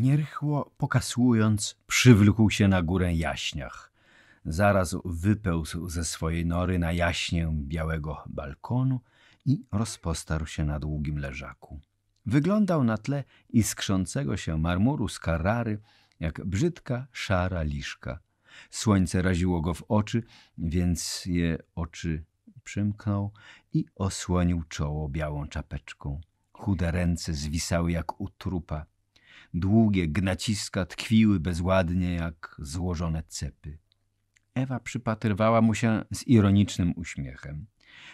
nierychło pokasłując, przywlókł się na górę jaśniach. Zaraz wypełzł ze swojej nory na jaśnię białego balkonu i rozpostarł się na długim leżaku. Wyglądał na tle iskrzącego się marmuru z Karary jak brzydka, szara liszka. Słońce raziło go w oczy, więc je oczy przymknął i osłonił czoło białą czapeczką. Chude ręce zwisały jak u trupa. Długie gnaciska tkwiły bezładnie jak złożone cepy. Ewa przypatrywała mu się z ironicznym uśmiechem.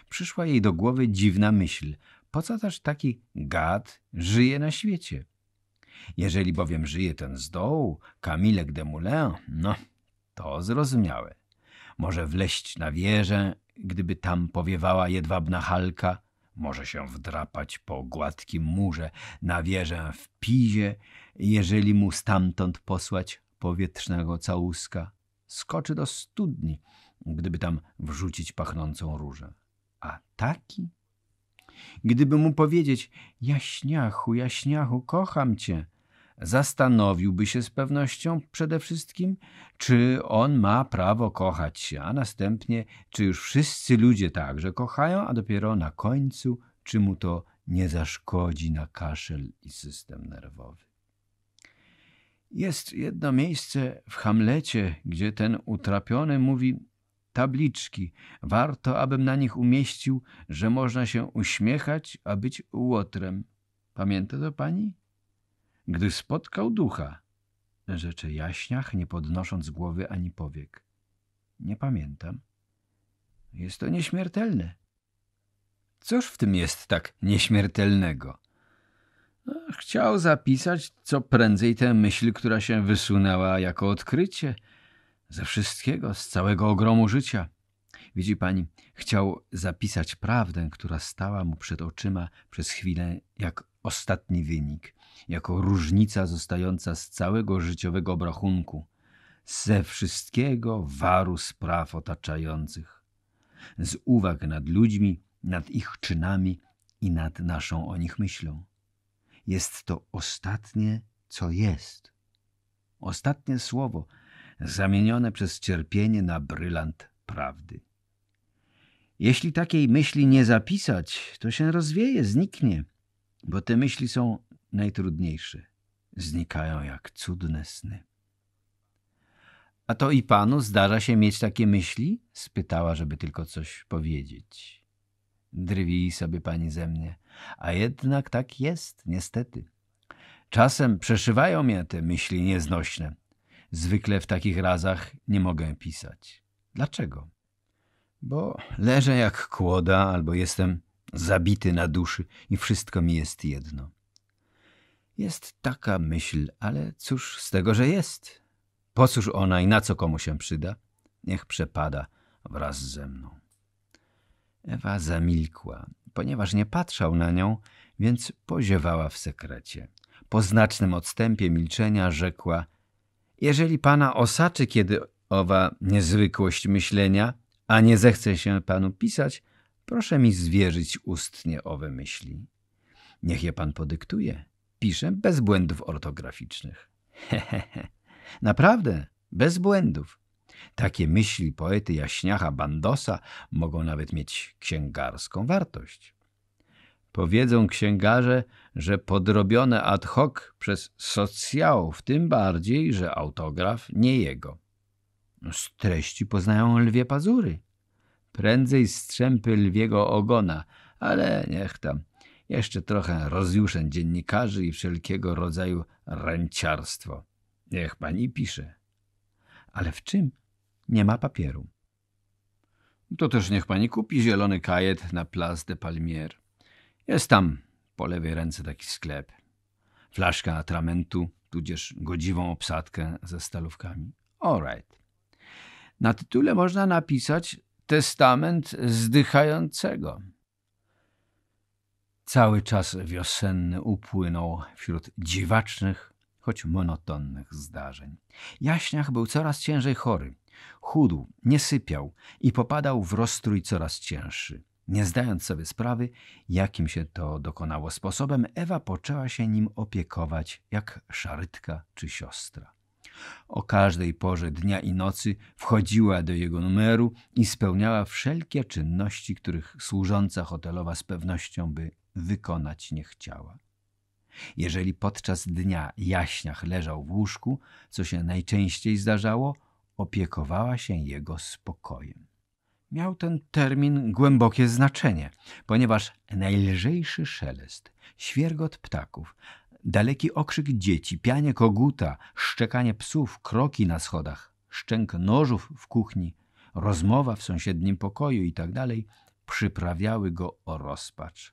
Przyszła jej do głowy dziwna myśl. Po co też taki gad żyje na świecie? Jeżeli bowiem żyje ten z dołu, Kamilek Moulin, no, to zrozumiałe. Może wleść na wieżę, gdyby tam powiewała jedwabna halka może się wdrapać po gładkim murze na wieżę w Pizie, jeżeli mu stamtąd posłać powietrznego całuska. Skoczy do studni, gdyby tam wrzucić pachnącą różę. A taki? Gdyby mu powiedzieć, jaśniachu, jaśniachu, kocham cię, zastanowiłby się z pewnością przede wszystkim, czy on ma prawo kochać się, a następnie, czy już wszyscy ludzie także kochają, a dopiero na końcu, czy mu to nie zaszkodzi na kaszel i system nerwowy. Jest jedno miejsce w Hamlecie, gdzie ten utrapiony mówi tabliczki. Warto, abym na nich umieścił, że można się uśmiechać, a być łotrem. Pamięta to pani? gdy spotkał ducha. Rzeczy jaśniach, nie podnosząc głowy ani powiek. Nie pamiętam. Jest to nieśmiertelne. Cóż w tym jest tak nieśmiertelnego? No, chciał zapisać co prędzej tę myśl, która się wysunęła jako odkrycie. Ze wszystkiego, z całego ogromu życia – Widzi pani, chciał zapisać prawdę, która stała mu przed oczyma przez chwilę jak ostatni wynik, jako różnica zostająca z całego życiowego obrachunku, ze wszystkiego waru spraw otaczających, z uwag nad ludźmi, nad ich czynami i nad naszą o nich myślą. Jest to ostatnie, co jest. Ostatnie słowo, zamienione przez cierpienie na brylant prawdy. Jeśli takiej myśli nie zapisać, to się rozwieje, zniknie, bo te myśli są najtrudniejsze. Znikają jak cudne sny. A to i panu zdarza się mieć takie myśli? Spytała, żeby tylko coś powiedzieć. Drwi sobie pani ze mnie. A jednak tak jest, niestety. Czasem przeszywają mnie te myśli nieznośne. Zwykle w takich razach nie mogę pisać. Dlaczego? bo leżę jak kłoda albo jestem zabity na duszy i wszystko mi jest jedno. Jest taka myśl, ale cóż z tego, że jest? Po cóż ona i na co komu się przyda? Niech przepada wraz ze mną. Ewa zamilkła, ponieważ nie patrzał na nią, więc poziewała w sekrecie. Po znacznym odstępie milczenia rzekła – Jeżeli pana osaczy kiedy owa niezwykłość myślenia – a nie zechce się panu pisać, proszę mi zwierzyć ustnie owe myśli. Niech je pan podyktuje. Piszę bez błędów ortograficznych. Hehehe. Naprawdę, bez błędów. Takie myśli poety Jaśniacha Bandosa mogą nawet mieć księgarską wartość. Powiedzą księgarze, że podrobione ad hoc przez w tym bardziej, że autograf nie jego. Z treści poznają lwie pazury. Prędzej strzępy lwiego ogona, ale niech tam. Jeszcze trochę rozjuszeń dziennikarzy i wszelkiego rodzaju ręciarstwo. Niech pani pisze. Ale w czym? Nie ma papieru. To też niech pani kupi zielony kajet na Place de Palmier. Jest tam po lewej ręce taki sklep. Flaszka atramentu, tudzież godziwą obsadkę ze stalówkami. All right. Na tytule można napisać Testament zdychającego. Cały czas wiosenny upłynął wśród dziwacznych, choć monotonnych zdarzeń. Jaśniach był coraz ciężej chory. Chudł, nie sypiał i popadał w roztrój coraz cięższy. Nie zdając sobie sprawy, jakim się to dokonało sposobem, Ewa poczęła się nim opiekować, jak szarytka czy siostra. O każdej porze dnia i nocy wchodziła do jego numeru i spełniała wszelkie czynności, których służąca hotelowa z pewnością by wykonać nie chciała. Jeżeli podczas dnia jaśniach leżał w łóżku, co się najczęściej zdarzało, opiekowała się jego spokojem. Miał ten termin głębokie znaczenie, ponieważ najlżejszy szelest, świergot ptaków, Daleki okrzyk dzieci, pianie koguta, szczekanie psów, kroki na schodach, szczęk nożów w kuchni, rozmowa w sąsiednim pokoju itd. Tak przyprawiały go o rozpacz.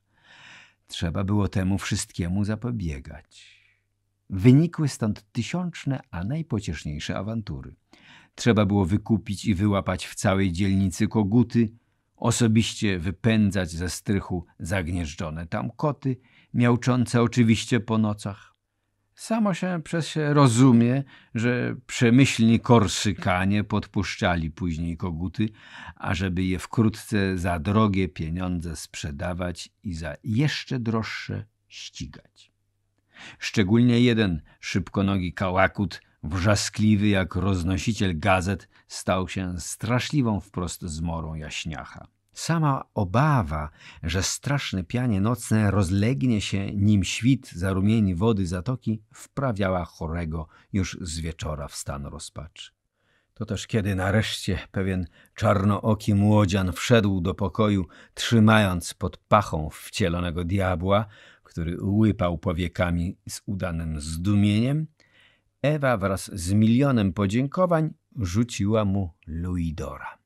Trzeba było temu wszystkiemu zapobiegać. Wynikły stąd tysiączne, a najpocieszniejsze awantury. Trzeba było wykupić i wyłapać w całej dzielnicy koguty, osobiście wypędzać ze strychu zagnieżdżone tam koty – miałczące oczywiście po nocach. Samo się przez się rozumie, że przemyślni korsykanie podpuszczali później koguty, ażeby je wkrótce za drogie pieniądze sprzedawać i za jeszcze droższe ścigać. Szczególnie jeden szybkonogi kałakut, wrzaskliwy jak roznosiciel gazet, stał się straszliwą wprost zmorą jaśniacha. Sama obawa, że straszne pianie nocne rozlegnie się nim świt zarumieni wody zatoki, wprawiała chorego już z wieczora w stan rozpaczy. To też kiedy nareszcie pewien czarnooki młodzian wszedł do pokoju, trzymając pod pachą wcielonego diabła, który łypał powiekami z udanym zdumieniem, Ewa wraz z milionem podziękowań rzuciła mu Luidora.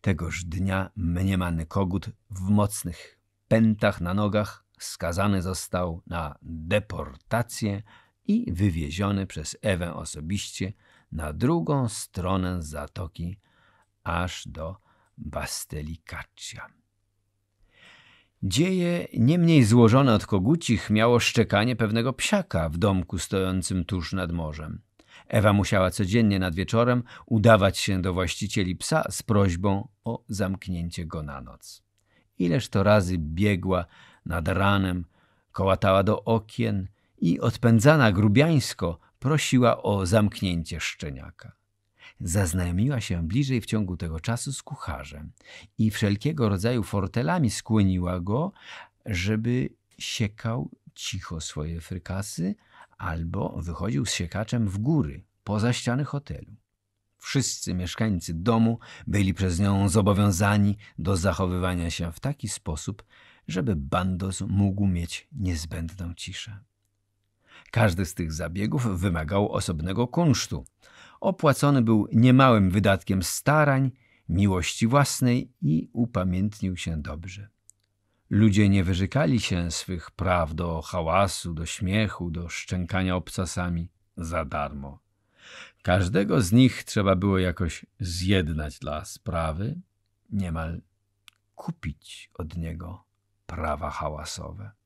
Tegoż dnia mniemany kogut w mocnych pętach na nogach skazany został na deportację i wywieziony przez Ewę osobiście na drugą stronę zatoki aż do Bastelikaccia. Dzieje nie mniej złożone od kogucich miało szczekanie pewnego psiaka w domku stojącym tuż nad morzem. Ewa musiała codziennie nad wieczorem udawać się do właścicieli psa z prośbą o zamknięcie go na noc. Ileż to razy biegła nad ranem, kołatała do okien i odpędzana grubiańsko prosiła o zamknięcie szczeniaka. Zaznajomiła się bliżej w ciągu tego czasu z kucharzem i wszelkiego rodzaju fortelami skłoniła go, żeby siekał cicho swoje frykasy, albo wychodził z siekaczem w góry, poza ściany hotelu. Wszyscy mieszkańcy domu byli przez nią zobowiązani do zachowywania się w taki sposób, żeby bandos mógł mieć niezbędną ciszę. Każdy z tych zabiegów wymagał osobnego kunsztu. Opłacony był niemałym wydatkiem starań, miłości własnej i upamiętnił się dobrze. Ludzie nie wyrzekali się swych praw do hałasu, do śmiechu, do szczękania obcasami za darmo. Każdego z nich trzeba było jakoś zjednać dla sprawy, niemal kupić od niego prawa hałasowe.